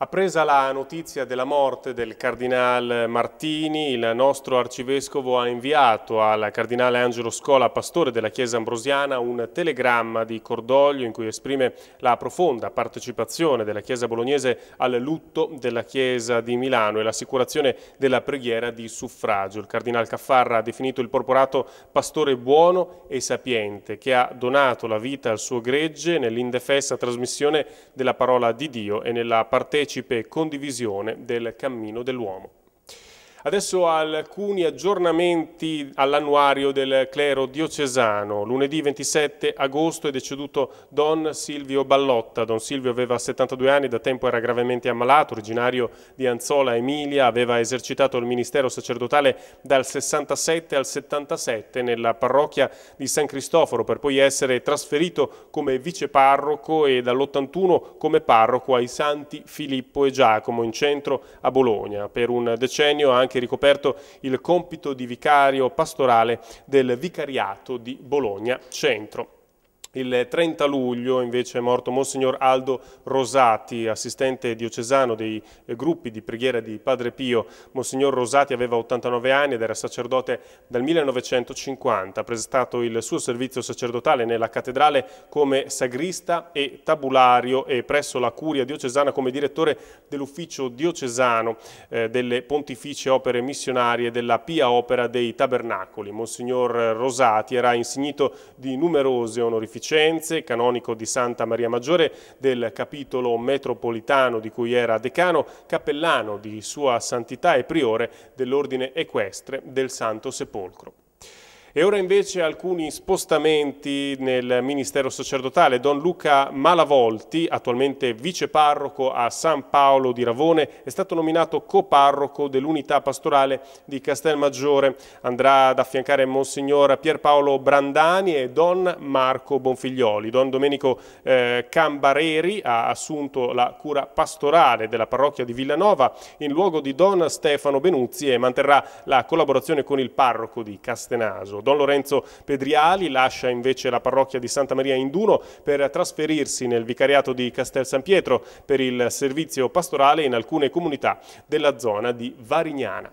Appresa la notizia della morte del cardinale Martini, il nostro arcivescovo ha inviato al cardinale Angelo Scola, pastore della Chiesa Ambrosiana, un telegramma di cordoglio in cui esprime la profonda partecipazione della Chiesa bolognese al lutto della Chiesa di Milano e l'assicurazione della preghiera di suffragio. Il cardinale Caffarra ha definito il porporato pastore buono e sapiente che ha donato la vita al suo gregge nell'indefessa trasmissione della parola di Dio e nella partecipazione partecipe condivisione del cammino dell'uomo. Adesso alcuni aggiornamenti all'annuario del clero diocesano. Lunedì 27 agosto è deceduto Don Silvio Ballotta. Don Silvio aveva 72 anni, da tempo era gravemente ammalato, originario di Anzola, Emilia, aveva esercitato il ministero sacerdotale dal 67 al 77 nella parrocchia di San Cristoforo per poi essere trasferito come viceparroco e dall'81 come parroco ai Santi Filippo e Giacomo in centro a Bologna. Per un decennio anche anche ricoperto il compito di vicario pastorale del Vicariato di Bologna Centro. Il 30 luglio invece è morto Monsignor Aldo Rosati, assistente diocesano dei gruppi di preghiera di Padre Pio. Monsignor Rosati aveva 89 anni ed era sacerdote dal 1950. Ha prestato il suo servizio sacerdotale nella cattedrale come sagrista e tabulario e presso la curia diocesana come direttore dell'ufficio diocesano eh, delle pontificie opere missionarie della Pia Opera dei Tabernacoli. Monsignor Rosati era insignito di numerose onorificazioni Ficenze, canonico di Santa Maria Maggiore del capitolo metropolitano di cui era decano, cappellano di Sua Santità e priore dell'ordine equestre del Santo Sepolcro. E ora invece alcuni spostamenti nel ministero sacerdotale. Don Luca Malavolti, attualmente viceparroco a San Paolo di Ravone, è stato nominato coparroco dell'unità pastorale di Castelmaggiore. Andrà ad affiancare Monsignor Pierpaolo Brandani e Don Marco Bonfiglioli. Don Domenico eh, Cambareri ha assunto la cura pastorale della parrocchia di Villanova in luogo di Don Stefano Benuzzi e manterrà la collaborazione con il parroco di Castenaso. Don Lorenzo Pedriali lascia invece la parrocchia di Santa Maria in Duno per trasferirsi nel vicariato di Castel San Pietro per il servizio pastorale in alcune comunità della zona di Varignana.